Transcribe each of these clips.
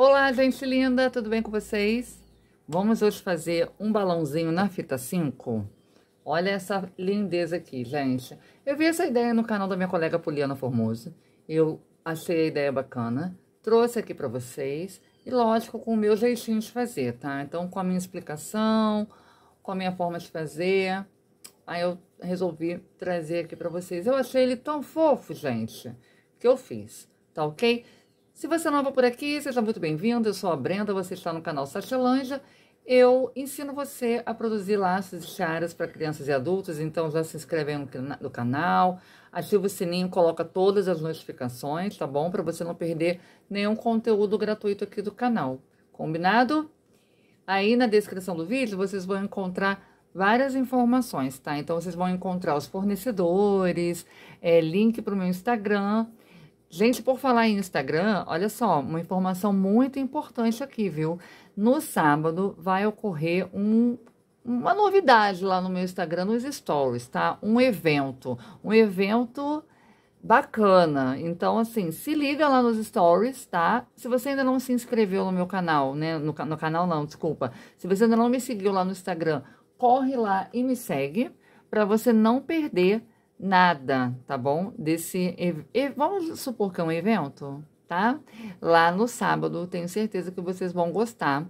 Olá, gente linda, tudo bem com vocês? Vamos hoje fazer um balãozinho na fita 5. Olha essa lindeza aqui, gente. Eu vi essa ideia no canal da minha colega Poliana Formoso. Eu achei a ideia bacana, trouxe aqui para vocês. E lógico, com o meu jeitinho de fazer, tá? Então, com a minha explicação, com a minha forma de fazer. Aí eu resolvi trazer aqui para vocês. Eu achei ele tão fofo, gente, que eu fiz, tá ok? Se você é nova por aqui, seja muito bem-vindo. Eu sou a Brenda, você está no canal Sachelanja. Eu ensino você a produzir laços e tiaras para crianças e adultos, então já se inscreve aí no, no canal, ativa o sininho, coloca todas as notificações, tá bom? Para você não perder nenhum conteúdo gratuito aqui do canal. Combinado? Aí na descrição do vídeo vocês vão encontrar várias informações, tá? Então vocês vão encontrar os fornecedores, é, link para o meu Instagram Gente, por falar em Instagram, olha só, uma informação muito importante aqui, viu? No sábado vai ocorrer um, uma novidade lá no meu Instagram, nos stories, tá? Um evento, um evento bacana. Então, assim, se liga lá nos stories, tá? Se você ainda não se inscreveu no meu canal, né? No, no canal não, desculpa. Se você ainda não me seguiu lá no Instagram, corre lá e me segue para você não perder nada, tá bom? Desse vamos supor que é um evento, tá? Lá no sábado, tenho certeza que vocês vão gostar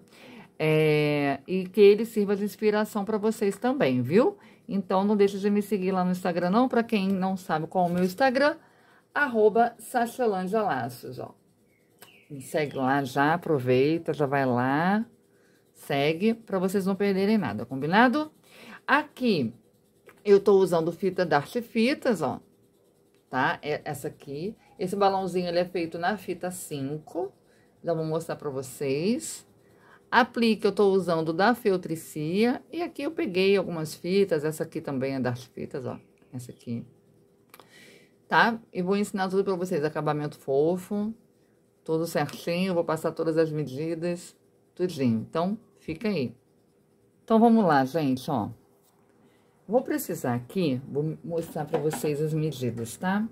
é, e que ele sirva de inspiração para vocês também, viu? Então não deixe de me seguir lá no Instagram não, para quem não sabe qual é o meu Instagram, arroba Laços, ó. Me segue lá já, aproveita, já vai lá, segue, para vocês não perderem nada, combinado? Aqui, eu tô usando fita Darcy Fitas, ó. Tá? É essa aqui. Esse balãozinho, ele é feito na fita 5. Já então, vou mostrar pra vocês. Aplique, eu tô usando da Feltricia. E aqui eu peguei algumas fitas. Essa aqui também é Darcy Fitas, ó. Essa aqui. Tá? E vou ensinar tudo pra vocês. Acabamento fofo. Tudo certinho. Vou passar todas as medidas. Tudinho. Então, fica aí. Então, vamos lá, gente, ó. Vou precisar aqui, vou mostrar para vocês as medidas, tá?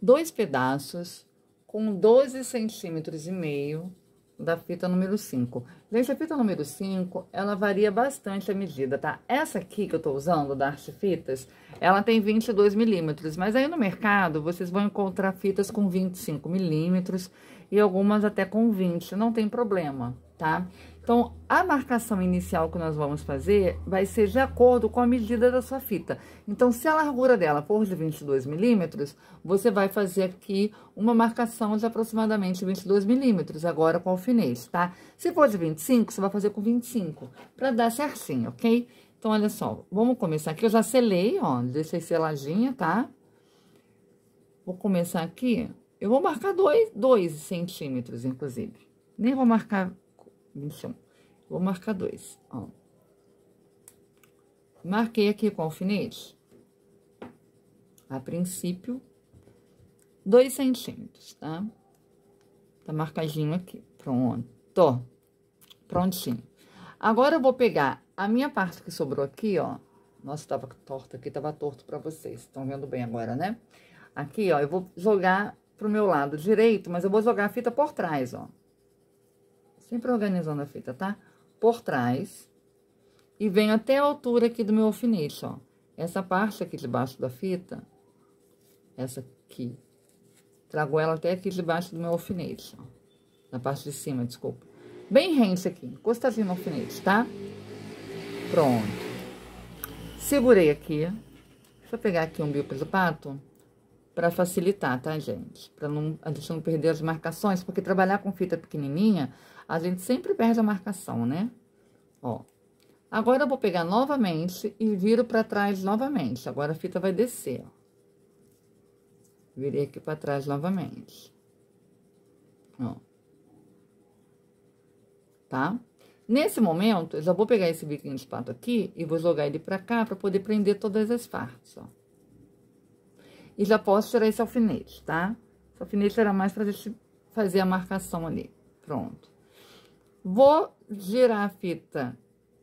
Dois pedaços com 12 centímetros e meio da fita número 5. Gente, a fita número 5, ela varia bastante a medida, tá? Essa aqui que eu tô usando, da Arte Fitas, ela tem 22 milímetros, mas aí no mercado vocês vão encontrar fitas com 25 milímetros e algumas até com 20, não tem problema tá? Então, a marcação inicial que nós vamos fazer vai ser de acordo com a medida da sua fita. Então, se a largura dela for de 22 milímetros, você vai fazer aqui uma marcação de aproximadamente 22 milímetros, agora com alfinete, tá? Se for de 25, você vai fazer com 25, para dar certinho, ok? Então, olha só, vamos começar aqui. Eu já selei, ó, deixei seladinha, tá? Vou começar aqui. Eu vou marcar 2 centímetros, inclusive. Nem vou marcar 21. Vou marcar dois, ó. Marquei aqui com alfinete, a princípio, dois centímetros, tá? Tá marcadinho aqui, pronto, prontinho. Agora, eu vou pegar a minha parte que sobrou aqui, ó. Nossa, tava torto aqui, tava torto pra vocês, estão vendo bem agora, né? Aqui, ó, eu vou jogar pro meu lado direito, mas eu vou jogar a fita por trás, ó sempre organizando a fita, tá? Por trás. E venho até a altura aqui do meu alfinete, ó. Essa parte aqui debaixo da fita, essa aqui, trago ela até aqui debaixo do meu alfinete, ó. Na parte de cima, desculpa. Bem rente aqui, encostadinho no alfinete, tá? Pronto. Segurei aqui. Deixa eu pegar aqui um bico do pato para facilitar, tá, gente? Para não, a gente não perder as marcações, porque trabalhar com fita pequenininha, a gente sempre perde a marcação, né? Ó. Agora, eu vou pegar novamente e viro pra trás novamente. Agora, a fita vai descer, ó. Virei aqui pra trás novamente. Ó. Tá? Nesse momento, eu já vou pegar esse biquinho de pato aqui e vou jogar ele pra cá pra poder prender todas as partes, ó. E já posso tirar esse alfinete, tá? Esse alfinete era mais pra gente fazer a marcação ali. Pronto. Vou girar a fita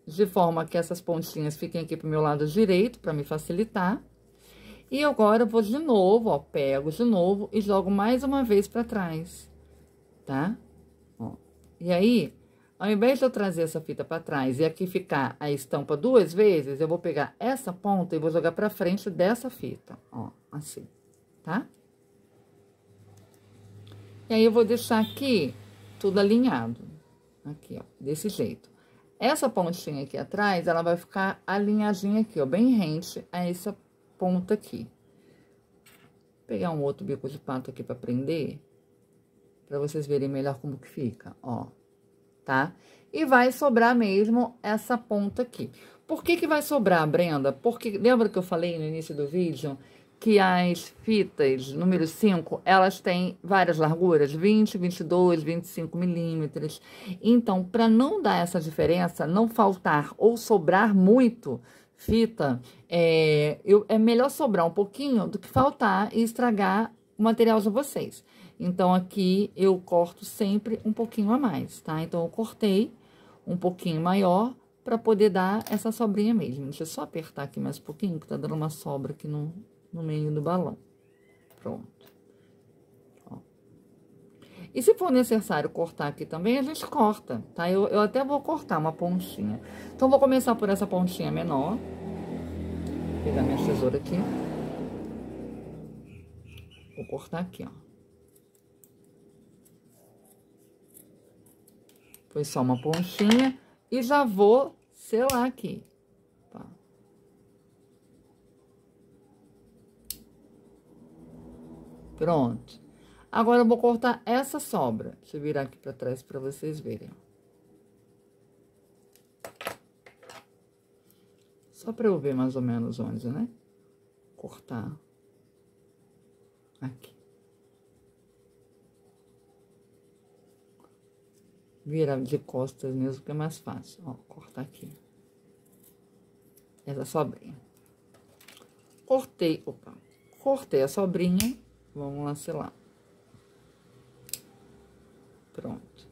de forma que essas pontinhas fiquem aqui pro meu lado direito, para me facilitar. E agora, eu vou de novo, ó, pego de novo e jogo mais uma vez para trás, tá? Ó. E aí, ao invés de eu trazer essa fita para trás e aqui ficar a estampa duas vezes, eu vou pegar essa ponta e vou jogar para frente dessa fita, ó, assim, tá? E aí, eu vou deixar aqui tudo alinhado. Aqui, ó, desse jeito. Essa pontinha aqui atrás, ela vai ficar alinhadinha aqui, ó, bem rente a essa ponta aqui. Vou pegar um outro bico de pato aqui pra prender, pra vocês verem melhor como que fica, ó, tá? E vai sobrar mesmo essa ponta aqui. Por que que vai sobrar, Brenda? Porque, lembra que eu falei no início do vídeo que as fitas número 5, elas têm várias larguras, 20, 22, 25 milímetros. Então, para não dar essa diferença, não faltar ou sobrar muito fita, é, eu, é melhor sobrar um pouquinho do que faltar e estragar o material de vocês. Então, aqui eu corto sempre um pouquinho a mais, tá? Então, eu cortei um pouquinho maior para poder dar essa sobrinha mesmo. Deixa eu só apertar aqui mais um pouquinho, que tá dando uma sobra que não, no meio do balão. Pronto. Ó. E se for necessário cortar aqui também, a gente corta, tá? Eu, eu até vou cortar uma pontinha. Então, vou começar por essa pontinha menor. Vou pegar minha tesoura aqui. Vou cortar aqui, ó. Foi só uma pontinha. E já vou selar aqui. Pronto. Agora, eu vou cortar essa sobra. Deixa eu virar aqui pra trás pra vocês verem. Só pra eu ver mais ou menos onde, né? Cortar. Aqui. Virar de costas mesmo, que é mais fácil. Ó, cortar aqui. Essa sobrinha. Cortei, opa, cortei a sobrinha Vamos lá, sei lá. Pronto.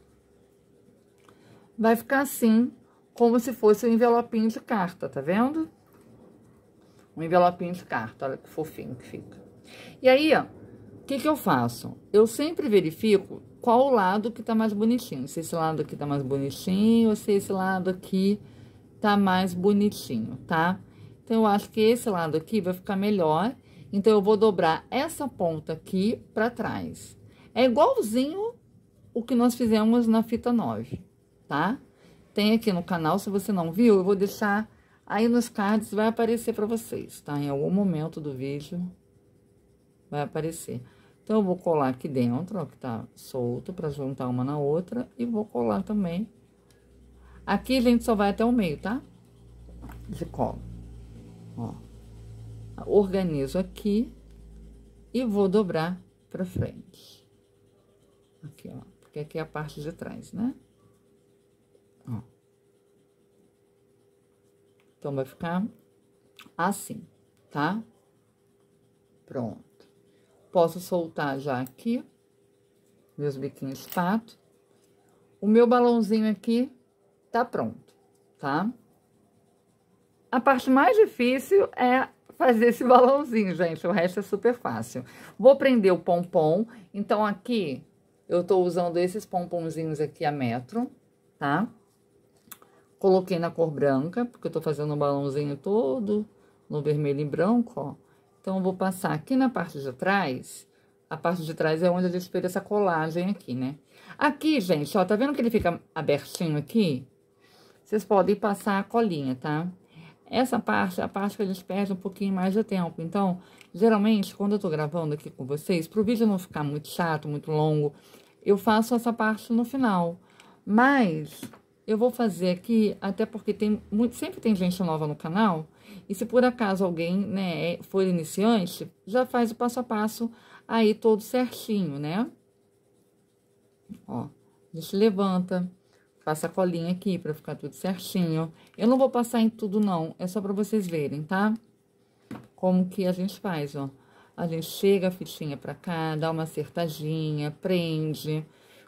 Vai ficar assim, como se fosse um envelopinho de carta, tá vendo? Um envelopinho de carta, olha que fofinho que fica. E aí, ó, o que que eu faço? Eu sempre verifico qual lado que tá mais bonitinho. Se esse lado aqui tá mais bonitinho, ou se esse lado aqui tá mais bonitinho, tá? Então, eu acho que esse lado aqui vai ficar melhor então, eu vou dobrar essa ponta aqui para trás. É igualzinho o que nós fizemos na fita 9, tá? Tem aqui no canal, se você não viu, eu vou deixar aí nos cards, vai aparecer para vocês, tá? Em algum momento do vídeo vai aparecer. Então, eu vou colar aqui dentro, ó, que tá solto, para juntar uma na outra, e vou colar também. Aqui, gente, só vai até o meio, tá? De cola, ó organizo aqui e vou dobrar para frente. Aqui, ó, porque aqui é a parte de trás, né? Ó. Então, vai ficar assim, tá? Pronto. Posso soltar já aqui, meus biquinhos pato. O meu balãozinho aqui tá pronto, tá? A parte mais difícil é fazer esse balãozinho, gente. O resto é super fácil. Vou prender o pompom. Então, aqui, eu tô usando esses pomponzinhos aqui a metro, tá? Coloquei na cor branca, porque eu tô fazendo um balãozinho todo no vermelho e branco, ó. Então, eu vou passar aqui na parte de trás. A parte de trás é onde a gente fez essa colagem aqui, né? Aqui, gente, ó, tá vendo que ele fica abertinho aqui? Vocês podem passar a colinha, tá? Tá? Essa parte é a parte que eles perde um pouquinho mais de tempo. Então, geralmente, quando eu tô gravando aqui com vocês, pro vídeo não ficar muito chato, muito longo, eu faço essa parte no final. Mas eu vou fazer aqui, até porque tem muito, sempre tem gente nova no canal, e se por acaso alguém, né, é, for iniciante, já faz o passo a passo aí todo certinho, né? Ó, a gente levanta passa a colinha aqui pra ficar tudo certinho. Eu não vou passar em tudo, não. É só pra vocês verem, tá? Como que a gente faz, ó. A gente chega a fichinha pra cá, dá uma acertadinha, prende.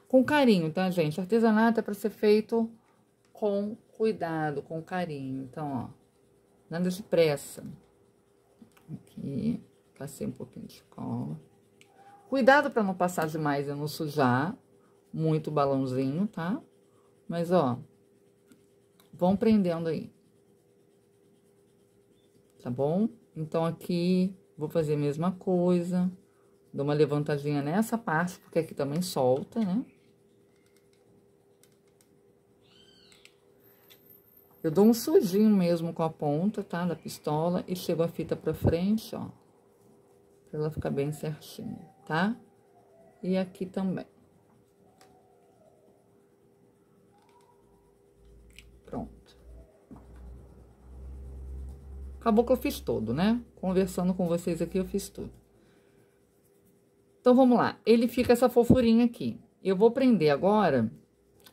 Com carinho, tá, gente? Artesanato é pra ser feito com cuidado, com carinho. Então, ó. Nada de pressa. Aqui. Passei um pouquinho de cola. Cuidado para não passar demais e não sujar muito o balãozinho, tá? Mas, ó, vão prendendo aí. Tá bom? Então, aqui, vou fazer a mesma coisa. Dou uma levantadinha nessa parte, porque aqui também solta, né? Eu dou um sujinho mesmo com a ponta, tá? Da pistola e chego a fita pra frente, ó. Pra ela ficar bem certinha, tá? E aqui também. Acabou que eu fiz todo, né? Conversando com vocês aqui, eu fiz tudo. Então, vamos lá. Ele fica essa fofurinha aqui. Eu vou prender agora,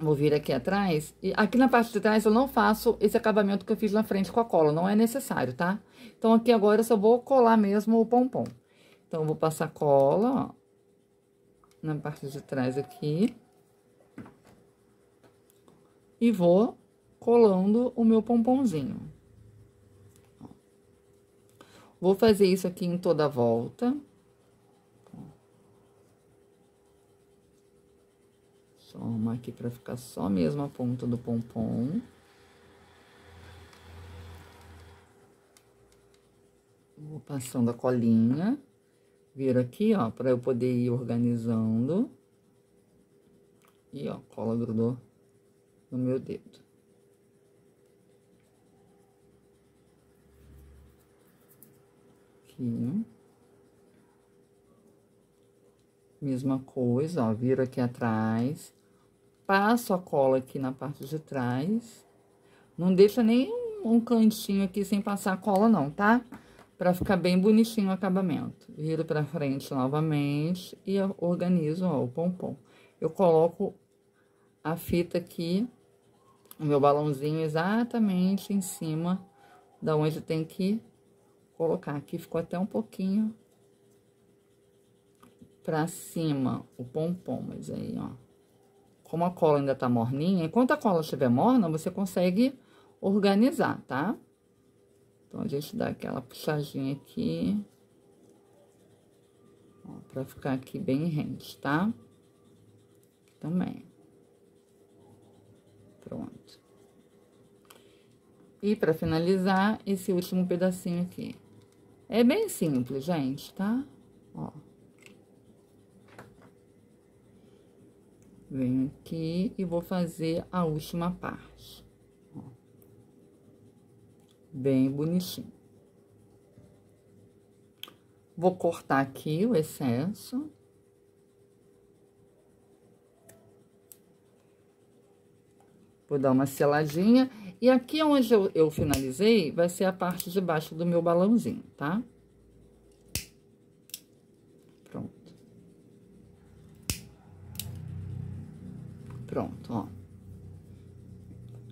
vou vir aqui atrás. E aqui na parte de trás eu não faço esse acabamento que eu fiz na frente com a cola, não é necessário, tá? Então, aqui agora eu só vou colar mesmo o pompom. Então, eu vou passar cola, ó. Na parte de trás aqui. E vou colando o meu pomponzinho. Vou fazer isso aqui em toda a volta. Só aqui para ficar só mesmo a ponta do pompom. Vou passando a colinha. Viro aqui, ó, para eu poder ir organizando. E, ó, cola grudou no meu dedo. aqui. Mesma coisa, ó, viro aqui atrás. Passo a cola aqui na parte de trás. Não deixa nem um cantinho aqui sem passar a cola não, tá? Pra ficar bem bonitinho o acabamento. Viro pra frente novamente e organizo, ó, o pompom. Eu coloco a fita aqui, o meu balãozinho exatamente em cima da onde tem que colocar aqui, ficou até um pouquinho pra cima o pompom, mas aí, ó. Como a cola ainda tá morninha, enquanto a cola estiver morna, você consegue organizar, tá? Então, a gente dá aquela puxadinha aqui. Ó, pra ficar aqui bem rente, tá? Aqui também. Pronto. E pra finalizar, esse último pedacinho aqui. É bem simples, gente, tá? Ó. Venho aqui e vou fazer a última parte. Ó. Bem bonitinho. Vou cortar aqui o excesso. Vou dar uma seladinha e aqui é onde eu, eu finalizei, vai ser a parte de baixo do meu balãozinho, tá? Pronto. Pronto, ó.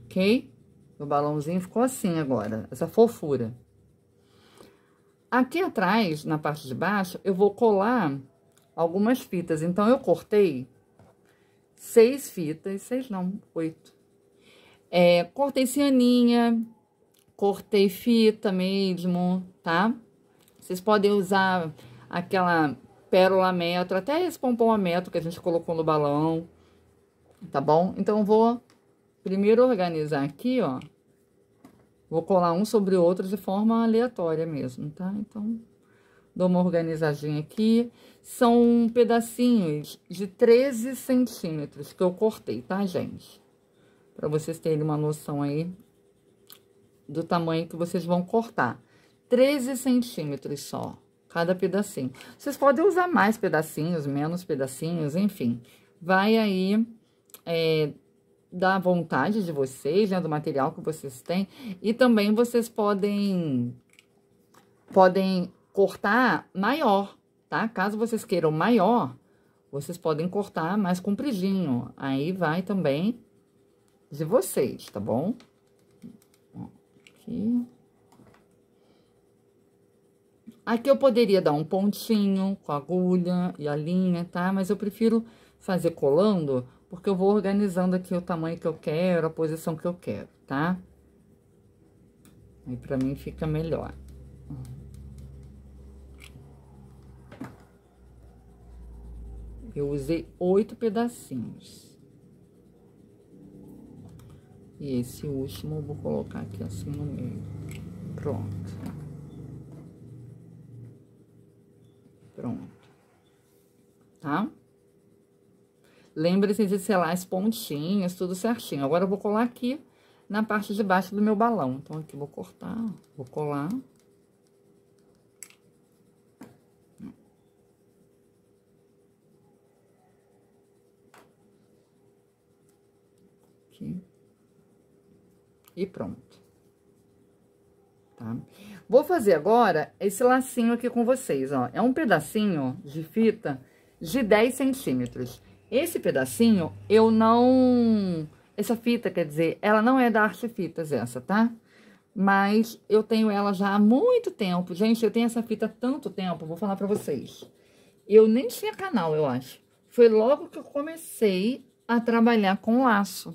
Ok? Meu balãozinho ficou assim agora, essa fofura. Aqui atrás, na parte de baixo, eu vou colar algumas fitas. Então, eu cortei seis fitas, seis não, oito é, cortei cianinha, cortei fita mesmo, tá? Vocês podem usar aquela pérola metro, até esse pompom a metro que a gente colocou no balão, tá bom? Então, vou primeiro organizar aqui, ó. Vou colar um sobre o outro de forma aleatória mesmo, tá? Então, dou uma organizadinha aqui. São pedacinhos de 13 centímetros que eu cortei, tá, gente? para vocês terem uma noção aí do tamanho que vocês vão cortar. 13 centímetros só, cada pedacinho. Vocês podem usar mais pedacinhos, menos pedacinhos, enfim. Vai aí é, da vontade de vocês, né, do material que vocês têm. E também vocês podem, podem cortar maior, tá? Caso vocês queiram maior, vocês podem cortar mais compridinho. Aí vai também de vocês, tá bom? Aqui. Aqui eu poderia dar um pontinho com a agulha e a linha, tá? Mas eu prefiro fazer colando, porque eu vou organizando aqui o tamanho que eu quero, a posição que eu quero, tá? Aí pra mim fica melhor. Eu usei oito pedacinhos. E esse último eu vou colocar aqui assim no meio. Pronto. Pronto. Tá? Lembre-se de selar as pontinhas, tudo certinho. Agora eu vou colar aqui na parte de baixo do meu balão. Então, aqui vou cortar, vou colar. Aqui. E pronto. Tá? Vou fazer agora esse lacinho aqui com vocês, ó. É um pedacinho de fita de 10 centímetros. Esse pedacinho, eu não... Essa fita, quer dizer, ela não é da Arte Fitas essa, tá? Mas eu tenho ela já há muito tempo. Gente, eu tenho essa fita há tanto tempo, vou falar pra vocês. Eu nem tinha canal, eu acho. Foi logo que eu comecei a trabalhar com laço,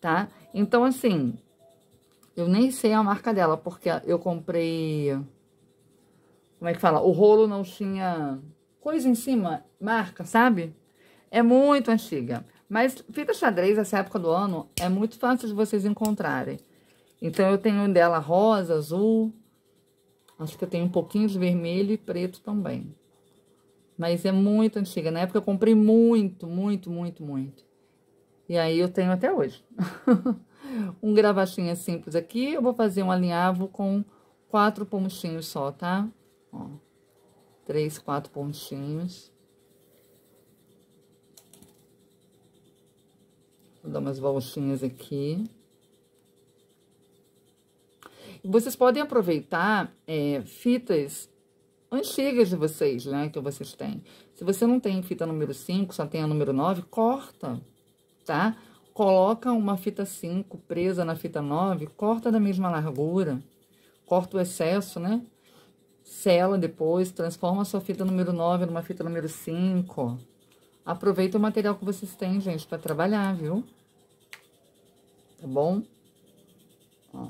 tá? Então, assim, eu nem sei a marca dela, porque eu comprei... Como é que fala? O rolo não tinha coisa em cima, marca, sabe? É muito antiga. Mas fita xadrez, essa época do ano, é muito fácil de vocês encontrarem. Então, eu tenho dela rosa, azul. Acho que eu tenho um pouquinho de vermelho e preto também. Mas é muito antiga. Na época, eu comprei muito, muito, muito, muito. E aí, eu tenho até hoje. um gravatinha é simples aqui, eu vou fazer um alinhavo com quatro pontinhos só, tá? Ó, três, quatro pontinhos. Vou dar umas voltinhas aqui. vocês podem aproveitar é, fitas antigas de vocês, né, que vocês têm. Se você não tem fita número 5, só tem a número 9, corta, tá? Tá? coloca uma fita 5 presa na fita 9, corta da mesma largura, corta o excesso, né? Sela depois, transforma a sua fita número 9 numa fita número 5. Aproveita o material que vocês têm, gente, para trabalhar, viu? Tá bom? Ó.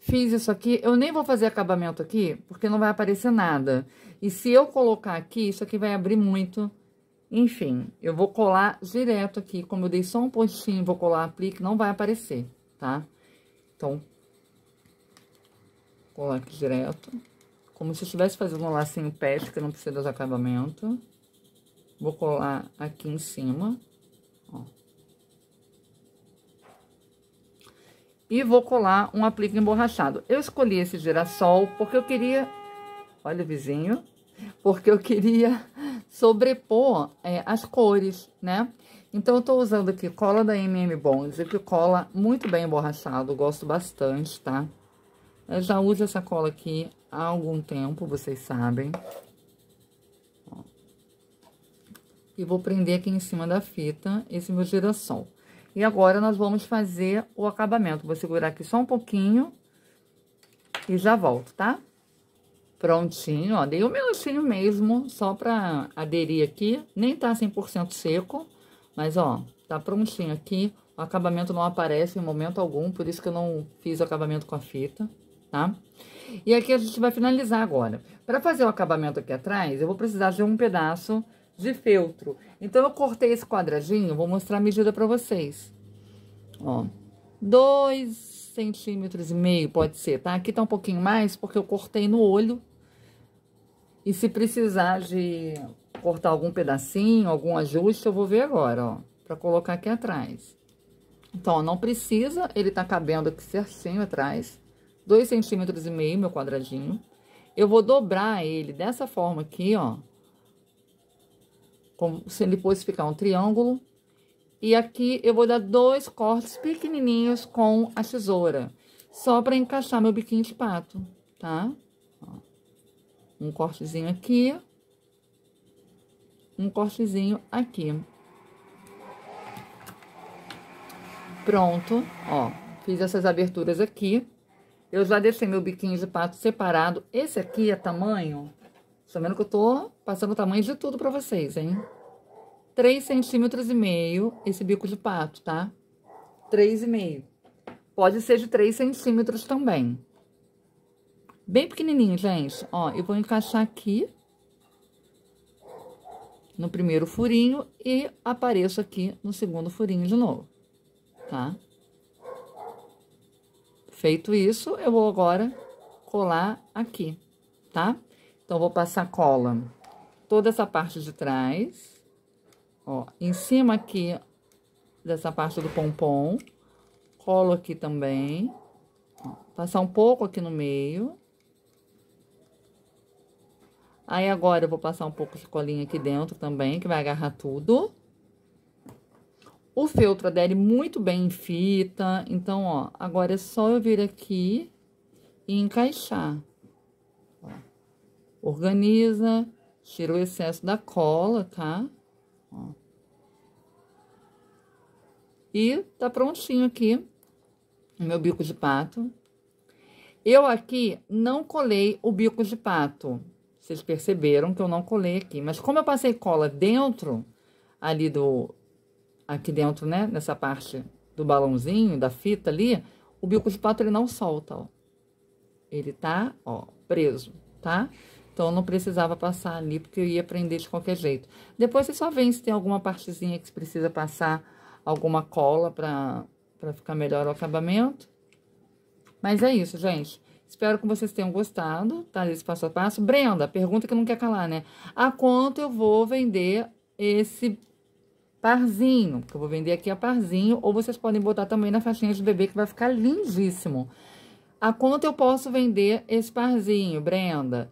Fiz isso aqui, eu nem vou fazer acabamento aqui, porque não vai aparecer nada. E se eu colocar aqui, isso aqui vai abrir muito enfim, eu vou colar direto aqui, como eu dei só um pontinho, vou colar aplique, não vai aparecer, tá? Então, colar aqui direto, como se eu estivesse fazendo um lacinho pet, que não precisa de acabamento. Vou colar aqui em cima, ó. E vou colar um aplique emborrachado. Eu escolhi esse girassol porque eu queria... Olha o vizinho. Porque eu queria sobrepor é, as cores, né? Então, eu tô usando aqui cola da MM Bonds, que cola muito bem emborrachado, gosto bastante, tá? Eu já uso essa cola aqui há algum tempo, vocês sabem. E vou prender aqui em cima da fita esse meu girassol. E agora, nós vamos fazer o acabamento. Vou segurar aqui só um pouquinho e já volto, tá? prontinho, ó. Dei o minutinho mesmo, só pra aderir aqui. Nem tá 100% seco, mas, ó, tá prontinho aqui. O acabamento não aparece em momento algum, por isso que eu não fiz o acabamento com a fita, tá? E aqui a gente vai finalizar agora. Pra fazer o acabamento aqui atrás, eu vou precisar de um pedaço de feltro. Então, eu cortei esse quadradinho, vou mostrar a medida pra vocês. Ó, dois centímetros e meio, pode ser, tá? Aqui tá um pouquinho mais, porque eu cortei no olho. E se precisar de cortar algum pedacinho, algum ajuste, eu vou ver agora, ó. Pra colocar aqui atrás. Então, ó, não precisa, ele tá cabendo aqui certinho atrás. Dois centímetros e meio, meu quadradinho. Eu vou dobrar ele dessa forma aqui, ó. Como se ele fosse ficar um triângulo. E aqui eu vou dar dois cortes pequenininhos com a tesoura, só para encaixar meu biquinho de pato, tá? Um cortezinho aqui, um cortezinho aqui. Pronto, ó, fiz essas aberturas aqui. Eu já deixei meu biquinho de pato separado. Esse aqui é tamanho, tá vendo que eu tô passando o tamanho de tudo pra vocês, hein? 3 centímetros e meio esse bico de pato, tá? 3,5. Pode ser de 3 centímetros também. Bem pequenininho, gente. Ó, eu vou encaixar aqui no primeiro furinho e apareço aqui no segundo furinho de novo, tá? Feito isso, eu vou agora colar aqui, tá? Então, vou passar cola toda essa parte de trás. Ó, em cima aqui dessa parte do pompom, colo aqui também, ó, passar um pouco aqui no meio. Aí agora eu vou passar um pouco de colinha aqui dentro também, que vai agarrar tudo. O feltro adere muito bem em fita, então, ó, agora é só eu vir aqui e encaixar. organiza, tira o excesso da cola, tá? Ó. E tá prontinho aqui o meu bico de pato. Eu aqui não colei o bico de pato. Vocês perceberam que eu não colei aqui. Mas como eu passei cola dentro ali do... Aqui dentro, né? Nessa parte do balãozinho, da fita ali, o bico de pato ele não solta, ó. Ele tá, ó, preso, tá? Então, eu não precisava passar ali, porque eu ia aprender de qualquer jeito. Depois, você só vê se tem alguma partezinha que precisa passar alguma cola para ficar melhor o acabamento. Mas é isso, gente. Espero que vocês tenham gostado, tá? Desse passo a passo. Brenda, pergunta que não quer calar, né? A quanto eu vou vender esse parzinho? Porque eu vou vender aqui a parzinho, ou vocês podem botar também na faixinha de bebê, que vai ficar lindíssimo. A quanto eu posso vender esse parzinho, Brenda?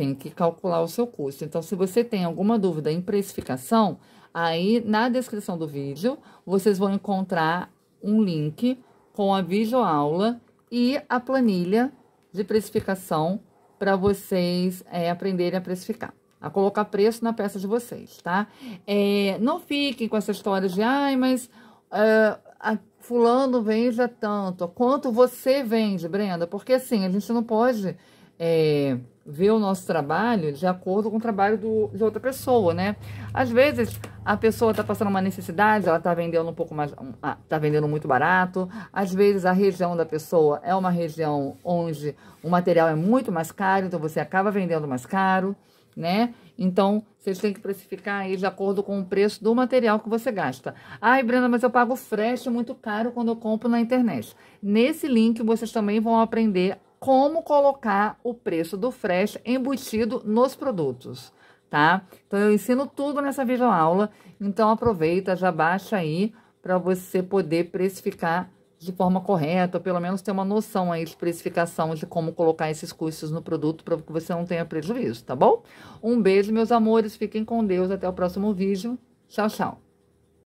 tem que calcular o seu custo. Então, se você tem alguma dúvida em precificação, aí na descrição do vídeo vocês vão encontrar um link com a videoaula e a planilha de precificação para vocês é, aprenderem a precificar a colocar preço na peça de vocês, tá? É, não fiquem com essa história de, ai, mas uh, fulano vende tanto, quanto você vende, Brenda? Porque assim, a gente não pode é, vê o nosso trabalho de acordo com o trabalho do, de outra pessoa, né? Às vezes a pessoa está passando uma necessidade, ela está vendendo um pouco mais, está ah, vendendo muito barato. Às vezes a região da pessoa é uma região onde o material é muito mais caro, então você acaba vendendo mais caro, né? Então vocês têm que precificar aí de acordo com o preço do material que você gasta. Ai, Brenda, mas eu pago frete muito caro quando eu compro na internet. Nesse link vocês também vão aprender como colocar o preço do frete embutido nos produtos, tá? Então, eu ensino tudo nessa videoaula, então aproveita, já baixa aí para você poder precificar de forma correta, ou pelo menos ter uma noção aí de precificação de como colocar esses custos no produto para que você não tenha prejuízo, tá bom? Um beijo, meus amores, fiquem com Deus, até o próximo vídeo. Tchau, tchau.